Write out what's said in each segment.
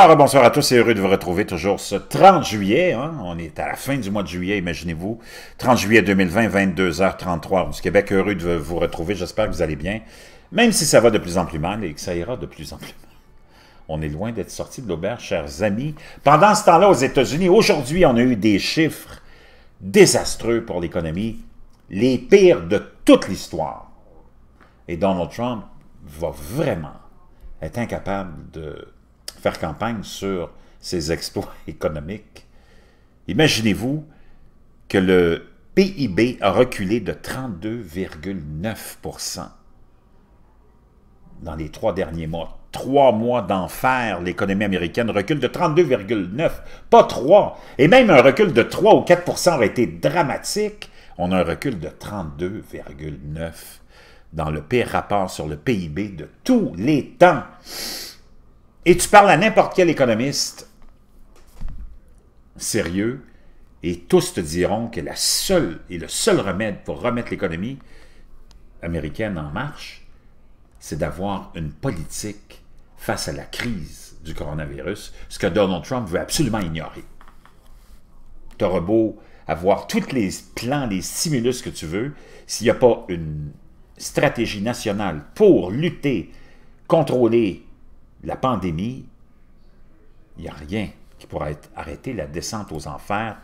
Alors, bonsoir à tous et heureux de vous retrouver toujours ce 30 juillet. Hein. on est à la fin du mois de juillet, imaginez-vous. 30 juillet 2020, 22h33. Du Québec, heureux de vous retrouver. J'espère que vous allez bien, même si ça va de plus en plus mal et que ça ira de plus en plus mal. On est loin d'être sorti de l'auberge, chers amis. Pendant ce temps-là, aux États-Unis, aujourd'hui, on a eu des chiffres désastreux pour l'économie, les pires de toute l'histoire. Et Donald Trump va vraiment être incapable de faire campagne sur ses exploits économiques. Imaginez-vous que le PIB a reculé de 32,9 dans les trois derniers mois. Trois mois d'enfer, l'économie américaine recule de 32,9, pas trois, Et même un recul de 3 ou 4 aurait été dramatique. On a un recul de 32,9 dans le pire rapport sur le PIB de tous les temps. Et tu parles à n'importe quel économiste sérieux, et tous te diront que la seule et le seul remède pour remettre l'économie américaine en marche, c'est d'avoir une politique face à la crise du coronavirus, ce que Donald Trump veut absolument ignorer. T'auras beau avoir tous les plans, les stimulus que tu veux, s'il n'y a pas une stratégie nationale pour lutter, contrôler la pandémie, il n'y a rien qui pourra arrêter la descente aux enfers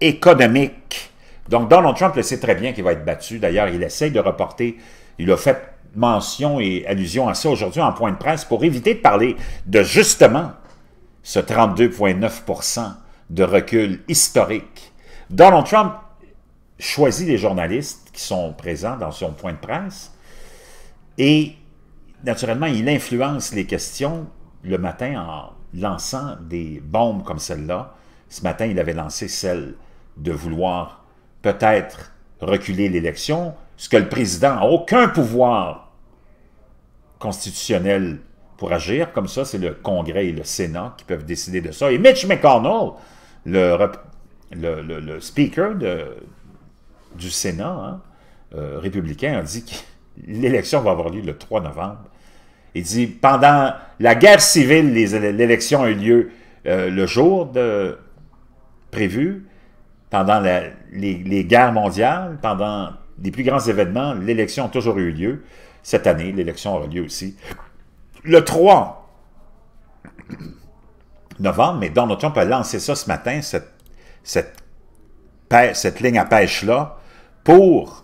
économique. Donc Donald Trump le sait très bien qu'il va être battu. D'ailleurs, il essaye de reporter, il a fait mention et allusion à ça aujourd'hui en point de presse pour éviter de parler de justement ce 32,9 de recul historique. Donald Trump choisit les journalistes qui sont présents dans son point de presse et naturellement, il influence les questions le matin en lançant des bombes comme celle-là. Ce matin, il avait lancé celle de vouloir peut-être reculer l'élection, ce que le président n'a aucun pouvoir constitutionnel pour agir. Comme ça, c'est le Congrès et le Sénat qui peuvent décider de ça. Et Mitch McConnell, le, speaker du Sénat hein, euh, républicain, a dit que l'élection va avoir lieu le 3 novembre. Il dit, pendant la guerre civile, l'élection a eu lieu euh, le jour de, prévu, pendant les, guerres mondiales, pendant les plus grands événements, l'élection a toujours eu lieu. Cette année, l'élection aura lieu aussi. Le 3 novembre, mais Donald Trump a lancé ça ce matin, cette, cette, cette ligne à pêche-là, pour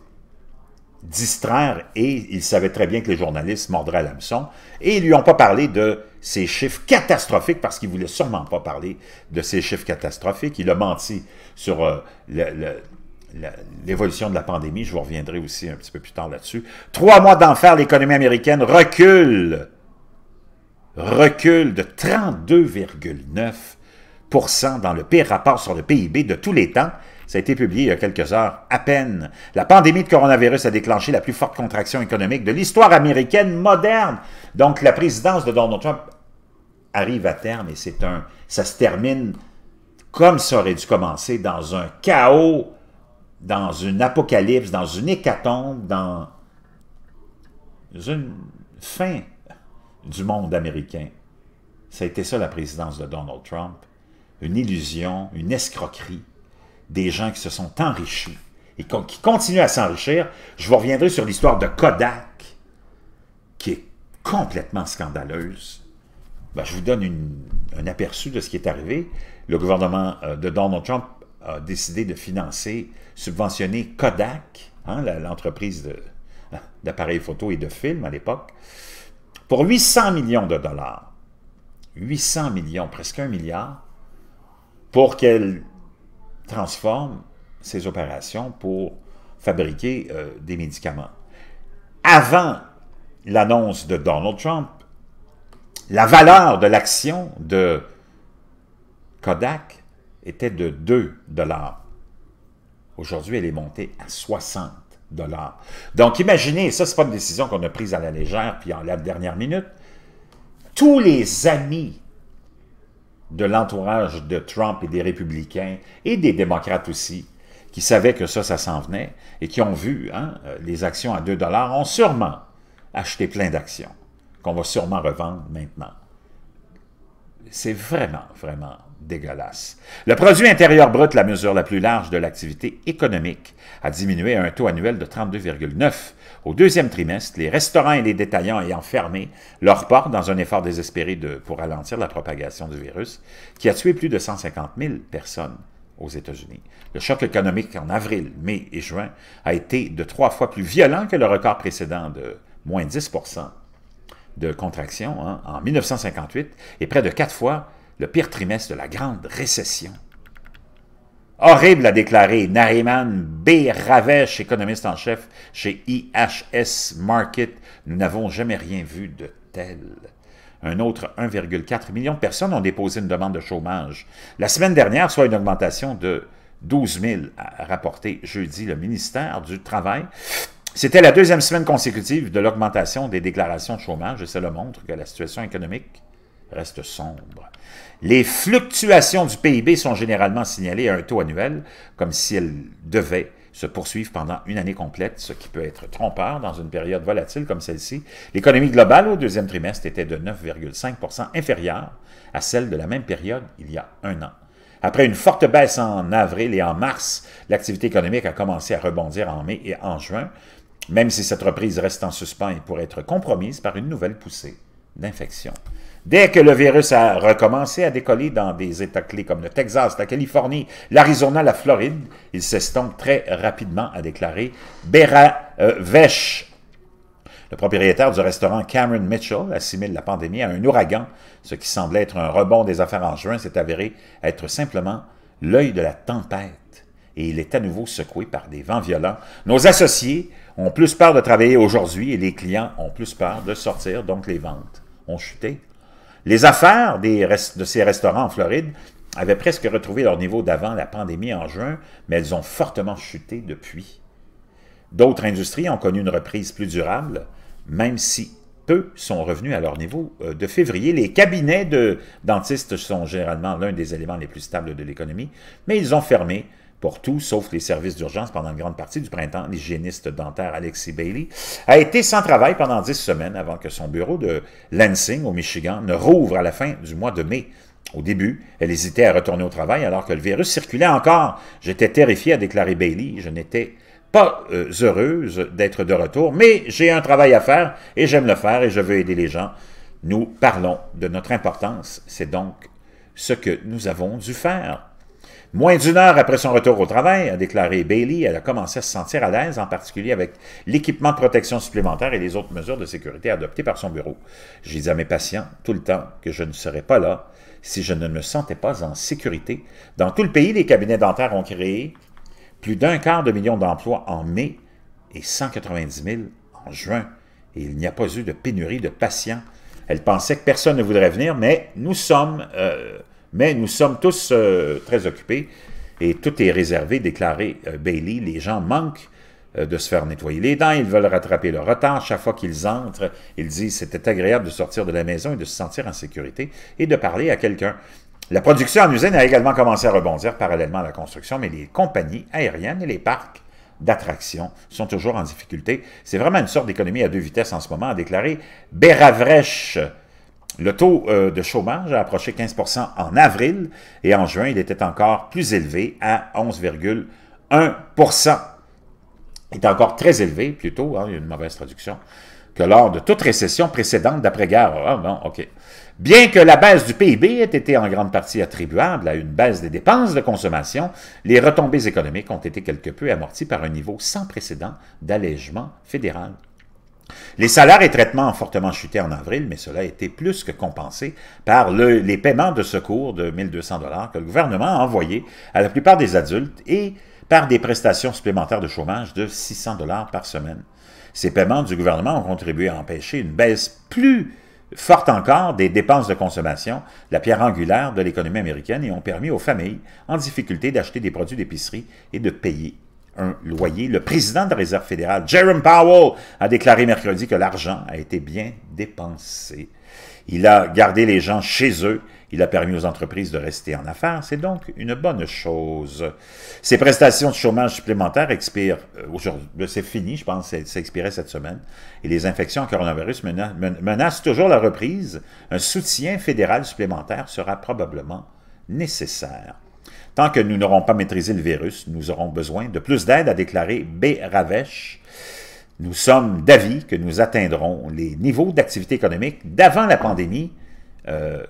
distraire et il savait très bien que les journalistes mordraient à l'hameçon et ils lui ont pas parlé de ces chiffres catastrophiques parce qu'il voulait sûrement pas parler de ces chiffres catastrophiques. Il a menti sur euh, l'évolution de la pandémie. Je vous reviendrai aussi un petit peu plus tard là-dessus. Trois mois d'enfer, l'économie américaine recule. Recule de 32,9 dans le pire rapport sur le PIB de tous les temps ça a été publié il y a quelques heures à peine. La pandémie de coronavirus a déclenché la plus forte contraction économique de l'histoire américaine moderne. Donc, la présidence de Donald Trump arrive à terme et c'est un, ça se termine comme ça aurait dû commencer, dans un chaos, dans une apocalypse, dans une hécatombe, dans une fin du monde américain. Ça a été ça la présidence de Donald Trump. Une illusion, une escroquerie, des gens qui se sont enrichis et qui continuent à s'enrichir. Je vous reviendrai sur l'histoire de Kodak, qui est complètement scandaleuse. Ben, je vous donne un aperçu de ce qui est arrivé. Le gouvernement euh, de Donald Trump a décidé de financer, subventionner Kodak, hein, l'entreprise d'appareils photo et de films à l'époque, pour 800 millions de dollars. 800 millions, presque un milliard, pour qu'elle transforme ses opérations pour fabriquer euh, des médicaments. Avant l'annonce de Donald Trump, la valeur de l'action de Kodak était de 2 dollars. Aujourd'hui, elle est montée à 60 dollars. Donc imaginez, ça, ce n'est pas une décision qu'on a prise à la légère puis en la dernière minute, tous les amis de l'entourage de Trump et des républicains et des démocrates aussi, qui savaient que ça, ça s'en venait et qui ont vu hein, euh, les actions à 2 dollars, ont sûrement acheté plein d'actions qu'on va sûrement revendre maintenant c'est vraiment, vraiment dégueulasse. Le produit intérieur brut, la mesure la plus large de l'activité économique, a diminué à un taux annuel de 32,9. Au deuxième trimestre, les restaurants et les détaillants ayant fermé leur porte dans un effort désespéré de, pour ralentir la propagation du virus, qui a tué plus de 150 000 personnes aux États-Unis. Le choc économique en avril, mai et juin a été de trois fois plus violent que le record précédent de moins 10 de contraction hein, en 1958 et près de quatre fois le pire trimestre de la Grande Récession. Horrible, a déclaré Nariman B. Ravesh, économiste en chef chez IHS Market. Nous n'avons jamais rien vu de tel. Un autre 1,4 million de personnes ont déposé une demande de chômage. La semaine dernière, soit une augmentation de 12 000, a rapporté jeudi le ministère du Travail. C'était la deuxième semaine consécutive de l'augmentation des déclarations de chômage et cela montre que la situation économique reste sombre. Les fluctuations du PIB sont généralement signalées à un taux annuel, comme si elles devaient se poursuivre pendant une année complète, ce qui peut être trompeur dans une période volatile comme celle-ci. L'économie globale au deuxième trimestre était de 9,5 inférieure à celle de la même période il y a un an. Après une forte baisse en avril et en mars, l'activité économique a commencé à rebondir en mai et en juin, même si cette reprise reste en suspens et pourrait être compromise par une nouvelle poussée d'infection. Dès que le virus a recommencé à décoller dans des États clés comme le Texas, la Californie, l'Arizona, la Floride, il s'estompe très rapidement, a déclaré Bera euh, Le propriétaire du restaurant Cameron Mitchell assimile la pandémie à un ouragan. Ce qui semblait être un rebond des affaires en juin s'est avéré être simplement l'œil de la tempête et il est à nouveau secoué par des vents violents. Nos associés ont plus peur de travailler aujourd'hui et les clients ont plus peur de sortir, donc les ventes ont chuté. Les affaires des de ces restaurants en Floride avaient presque retrouvé leur niveau d'avant la pandémie en juin, mais elles ont fortement chuté depuis. D'autres industries ont connu une reprise plus durable, même si peu sont revenus à leur niveau euh, de février. Les cabinets de dentistes sont généralement l'un des éléments les plus stables de l'économie, mais ils ont fermé pour tout, sauf les services d'urgence pendant une grande partie du printemps, l'hygiéniste dentaire Alexis Bailey a été sans travail pendant dix semaines avant que son bureau de Lansing, au Michigan, ne rouvre à la fin du mois de mai. Au début, elle hésitait à retourner au travail alors que le virus circulait encore. J'étais terrifiée, a déclaré Bailey. Je n'étais pas euh, heureuse d'être de retour, mais j'ai un travail à faire et j'aime le faire et je veux aider les gens. Nous parlons de notre importance. C'est donc ce que nous avons dû faire. Moins d'une heure après son retour au travail, a déclaré Bailey, elle a commencé à se sentir à l'aise, en particulier avec l'équipement de protection supplémentaire et les autres mesures de sécurité adoptées par son bureau. J'ai dit à mes patients tout le temps que je ne serais pas là si je ne me sentais pas en sécurité. Dans tout le pays, les cabinets dentaires ont créé plus d'un quart de million d'emplois en mai et 190 000 en juin. Et il n'y a pas eu de pénurie de patients. Elle pensait que personne ne voudrait venir, mais nous sommes euh, mais nous sommes tous euh, très occupés et tout est réservé, déclaré euh, Bailey. Les gens manquent euh, de se faire nettoyer les dents, ils veulent rattraper leur retard. Chaque fois qu'ils entrent, ils disent c'était agréable de sortir de la maison et de se sentir en sécurité et de parler à quelqu'un. La production en usine a également commencé à rebondir parallèlement à la construction, mais les compagnies aériennes et les parcs d'attractions sont toujours en difficulté. C'est vraiment une sorte d'économie à deux vitesses en ce moment, a déclaré Beravresh, le taux euh, de chômage a approché 15 en avril et en juin, il était encore plus élevé à 11,1 Il est encore très élevé, plutôt, hein, il y a une mauvaise traduction, que lors de toute récession précédente d'après-guerre. Ah OK. Bien que la baisse du PIB ait été en grande partie attribuable à une baisse des dépenses de consommation, les retombées économiques ont été quelque peu amorties par un niveau sans précédent d'allègement fédéral les salaires et traitements ont fortement chuté en avril, mais cela a été plus que compensé par les paiements de secours de 1200 que le gouvernement a envoyés à la plupart des adultes et par des prestations supplémentaires de chômage de 600 par semaine. Ces paiements du gouvernement ont contribué à empêcher une baisse plus forte encore des dépenses de consommation, la pierre angulaire de l'économie américaine, et ont permis aux familles en difficulté d'acheter des produits d'épicerie et de payer loyer. Le président de la Réserve fédérale, Jerome Powell, a déclaré mercredi que l'argent a été bien dépensé. Il a gardé les gens chez eux. Il a permis aux entreprises de rester en affaires. C'est donc une bonne chose. Ces prestations de chômage supplémentaires expirent euh, aujourd'hui. C'est fini, je pense, ça expirait cette semaine. Et les infections en coronavirus menacent toujours la reprise. Un soutien fédéral supplémentaire sera probablement nécessaire. Tant que nous n'aurons pas maîtrisé le virus, nous aurons besoin de plus d'aide, a déclaré B. Nous sommes d'avis que nous atteindrons les niveaux d'activité économique d'avant la pandémie euh,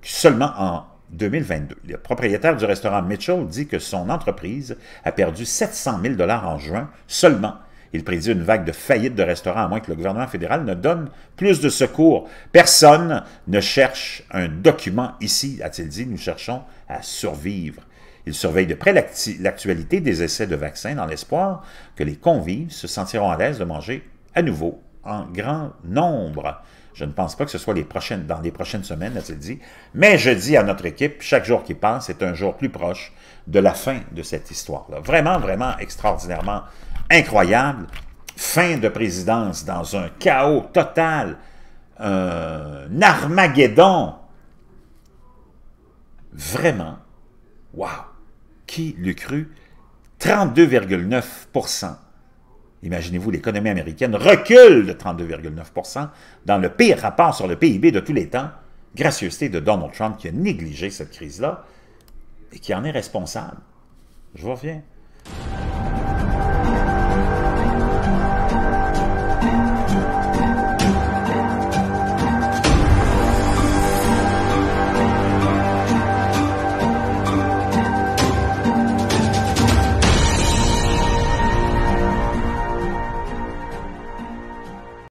seulement en 2022. Le propriétaire du restaurant Mitchell dit que son entreprise a perdu 700 000 en juin seulement il prédit une vague de faillites de restaurants, à moins que le gouvernement fédéral ne donne plus de secours. Personne ne cherche un document ici, a-t-il dit. Nous cherchons à survivre. Il surveille de près l'actualité des essais de vaccins dans l'espoir que les convives se sentiront à l'aise de manger à nouveau en grand nombre. Je ne pense pas que ce soit les prochaines, dans les prochaines semaines, a-t-il dit, mais je dis à notre équipe, chaque jour qui passe est un jour plus proche de la fin de cette histoire-là. Vraiment, vraiment extraordinairement incroyable. Fin de présidence dans un chaos total, un Armageddon. Vraiment, wow! Qui l'eût cru? 32,9 Imaginez-vous, l'économie américaine recule de 32,9 dans le pire rapport sur le PIB de tous les temps. Gracieuseté de Donald Trump qui a négligé cette crise-là et qui en est responsable. Je vous reviens.